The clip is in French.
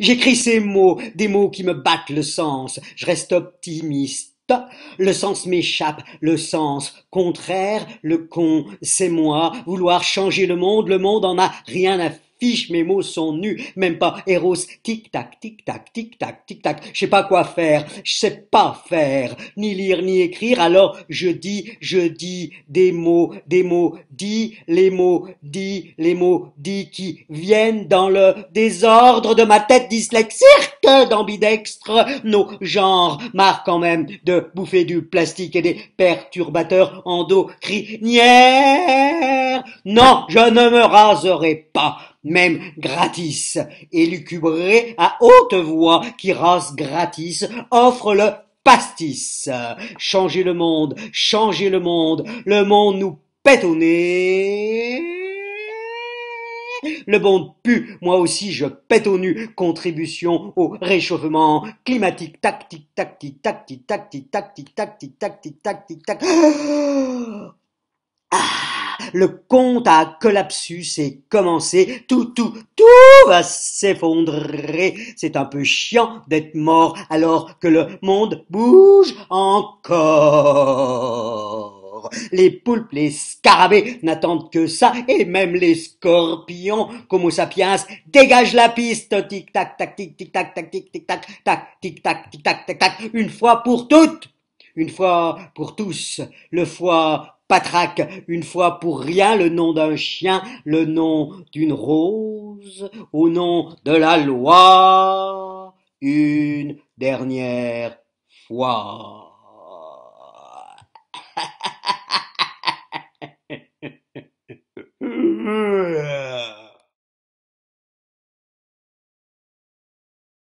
J'écris ces mots, des mots qui me battent le sens. Je reste optimiste. Le sens m'échappe, le sens contraire, le con, c'est moi. Vouloir changer le monde, le monde en a rien à faire fiche, mes mots sont nus, même pas Eros, tic-tac, tic-tac, tic-tac, tic-tac, je sais pas quoi faire, je sais pas faire, ni lire, ni écrire, alors je dis, je dis des mots, des mots, dis les mots, dis les mots, dis qui viennent dans le désordre de ma tête dyslexique d'ambidextre, nos genres marquent quand même de bouffer du plastique et des perturbateurs endocrinières. Non, je ne me raserai pas même gratis, Et Lucubré, à haute voix, qui rase gratis, offre le pastis. Changez le monde, changez le monde, le monde nous pète au nez. Le monde pue, moi aussi je pète au nu, contribution au réchauffement climatique, tac, tic, tac, tic, tac, tic, tac, tic, tac, tic, tac, tic, tac, tic, tac, tac. Ah le compte a collapsus est commencé, tout, tout, tout va s'effondrer, c'est un peu chiant d'être mort alors que le monde bouge encore. Les poulpes, les scarabées n'attendent que ça, et même les scorpions, comme sapiens, dégage la piste, tic tac tac tic tic tac tac tic tic tac tac tic tac tic tac tac tac, une fois pour toutes une fois pour tous, le foie patraque, une fois pour rien, le nom d'un chien, le nom d'une rose, au nom de la loi, une dernière fois.